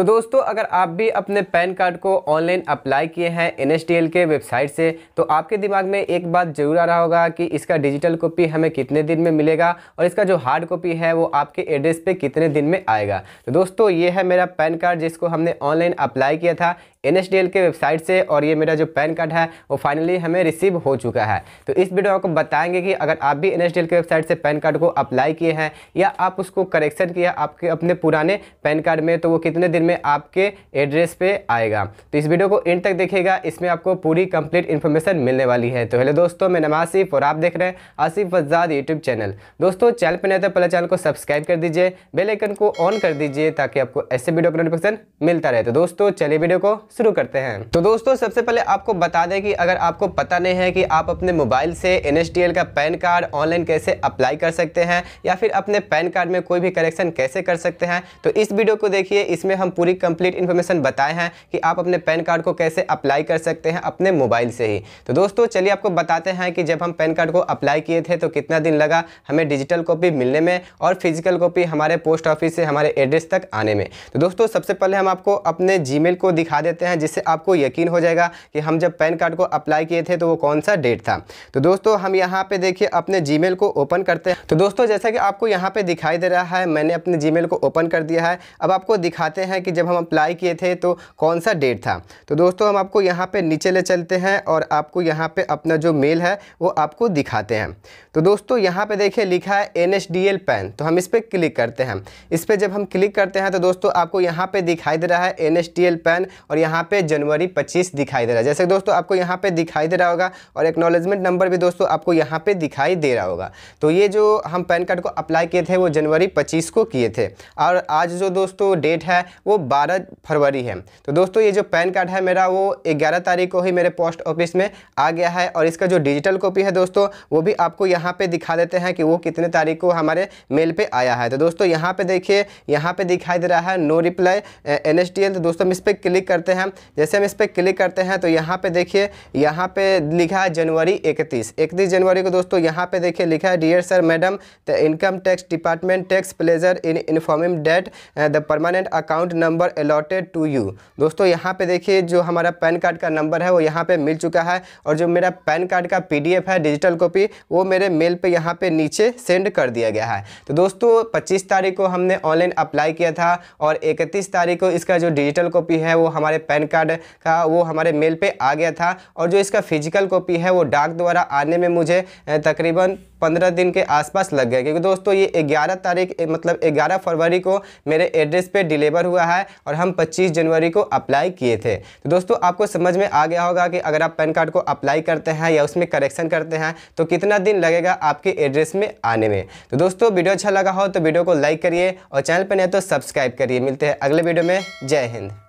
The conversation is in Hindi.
तो दोस्तों अगर आप भी अपने पैन कार्ड को ऑनलाइन अप्लाई किए हैं एन के वेबसाइट से तो आपके दिमाग में एक बात ज़रूर आ रहा होगा कि इसका डिजिटल कॉपी हमें कितने दिन में मिलेगा और इसका जो हार्ड कॉपी है वो आपके एड्रेस पे कितने दिन में आएगा तो दोस्तों ये है मेरा पैन कार्ड जिसको हमने ऑनलाइन अप्लाई किया था एन के वेबसाइट से और ये मेरा जो पैन कार्ड है वो फाइनली हमें रिसीव हो चुका है तो इस वीडियो को आपको बताएंगे कि अगर आप भी एन के वेबसाइट से पैन कार्ड को अप्लाई किए हैं या आप उसको करेक्शन किया आपके अपने पुराने पैन कार्ड में तो वो कितने दिन में में आपके एड्रेस पे आएगा तो इस वीडियो को एंड तक देखिएगा इसमें आपको पूरी कंप्लीट इन्फॉर्मेशन मिलने वाली है तो हेलो दोस्तों मैं नमाज आसिफ और आप देख रहे हैं आसिफ वजाद यूट्यूब चैनल दोस्तों चैनल पर नहीं तो पहले चैनल को सब्सक्राइब कर दीजिए बेलाइकन को ऑन कर दीजिए ताकि आपको ऐसे वीडियो का नोटिफिकेशन मिलता रहे तो दोस्तों चलिए वीडियो को शुरू करते हैं तो दोस्तों सबसे पहले आपको बता दें कि अगर आपको पता नहीं है कि आप अपने मोबाइल से एन का पैन कार्ड ऑनलाइन कैसे अप्लाई कर सकते हैं या फिर अपने पैन कार्ड में कोई भी करेक्शन कैसे कर सकते हैं तो इस वीडियो को देखिए इसमें हम हम पूरी कंप्लीट इन्फॉर्मेशन बताए हैं कि आप अपने पैन कार्ड को कैसे अप्लाई कर सकते हैं अपने मोबाइल से ही तो दोस्तों चलिए आपको बताते हैं कि जब हम पैन कार्ड को अप्लाई किए थे तो कितना दिन लगा हमें डिजिटल कॉपी मिलने में और फिजिकल कॉपी हमारे पोस्ट ऑफिस से हमारे एड्रेस तक आने में तो दोस्तों सबसे पहले हम आपको अपने जी को दिखा देते हैं जिससे आपको यकीन हो जाएगा कि हम जब पैन कार्ड को अप्लाई किए थे तो वो कौन सा डेट था तो दोस्तों हम यहाँ पर देखिए अपने जी को ओपन करते हैं तो दोस्तों जैसा कि आपको यहाँ पर दिखाई दे रहा है मैंने अपने जी को ओपन कर दिया है अब आपको दिखाते हैं है कि जब हम अप्लाई किए थे तो कौन सा डेट था तो दोस्तों हम आपको यहाँ पे नीचे ले चलते हैं और आपको यहाँ पे अपना जो मेल है वो आपको दिखाते हैं तो दोस्तों यहाँ पे देखिए लिखा है N S D L PAN तो हम इस पर क्लिक करते हैं इस पर जब हम क्लिक करते हैं तो दोस्तों आपको यहाँ पे दिखाई दे रहा है N S D L PAN और यहाँ पे जनवरी पच्चीस दिखाई दे रहा है जैसे दोस्तों आपको यहाँ पे दिखाई दे रहा होगा और एक्नोलेजमेंट नंबर भी दोस्तों आपको यहाँ पे दिखाई दे रहा होगा तो ये जो हम पैन कार्ड को अप्लाई किए थे वो जनवरी पच्चीस को किए थे और आज जो दोस्तों डेट है वो 12 फरवरी है तो दोस्तों ये जो पैन कार्ड है मेरा वो 11 तारीख को ही मेरे पोस्ट ऑफिस में आ गया है और इसका जो डिजिटल कॉपी है दोस्तों वो भी आपको यहाँ पे दिखा देते हैं कि वो कितने तारीख को हमारे मेल पे आया है तो दोस्तों यहाँ पे देखिए यहाँ पे दिखाई दे रहा है नो रिप्लाई एन तो दोस्तों हम इस पर क्लिक करते हैं जैसे हम इस पर क्लिक करते हैं तो यहाँ पर देखिए यहाँ पर लिखा है जनवरी इकतीस इकतीस जनवरी को दोस्तों यहाँ पर देखिए लिखा है dear sir madam the income tax department takes pleasure in informing that the permanent account number allotted to you दोस्तों यहाँ पे देखिए जो हमारा पैन कार्ड का नंबर है वो यहाँ पे मिल चुका है और जो मेरा पैन कार्ड का पीडीएफ है डिजिटल कॉपी वो मेरे मेल पे यहाँ पे नीचे सेंड कर दिया गया है तो दोस्तों पच्चीस तारीख को हमने ऑनलाइन अप्लाई किया था और इकतीस तारीख को इसका जो डिजिटल कॉपी है वो हमारे पैन कार्ड का वो हमारे मेल पर आ गया था और जो इसका फिजिकल कॉपी है वो डाक द्वारा आने में मुझे तकरीबन पंद्रह दिन के आसपास लग गए क्योंकि दोस्तों ये ग्यारह तारीख मतलब ग्यारह फरवरी को मेरे एड्रेस पे डिलीवर हुआ है और हम पच्चीस जनवरी को अप्लाई किए थे तो दोस्तों आपको समझ में आ गया होगा कि अगर आप पैन कार्ड को अप्लाई करते हैं या उसमें करेक्शन करते हैं तो कितना दिन लगेगा आपके एड्रेस में आने में तो दोस्तों वीडियो अच्छा लगा हो तो वीडियो को लाइक करिए और चैनल पर नहीं तो सब्सक्राइब करिए मिलते हैं अगले वीडियो में जय हिंद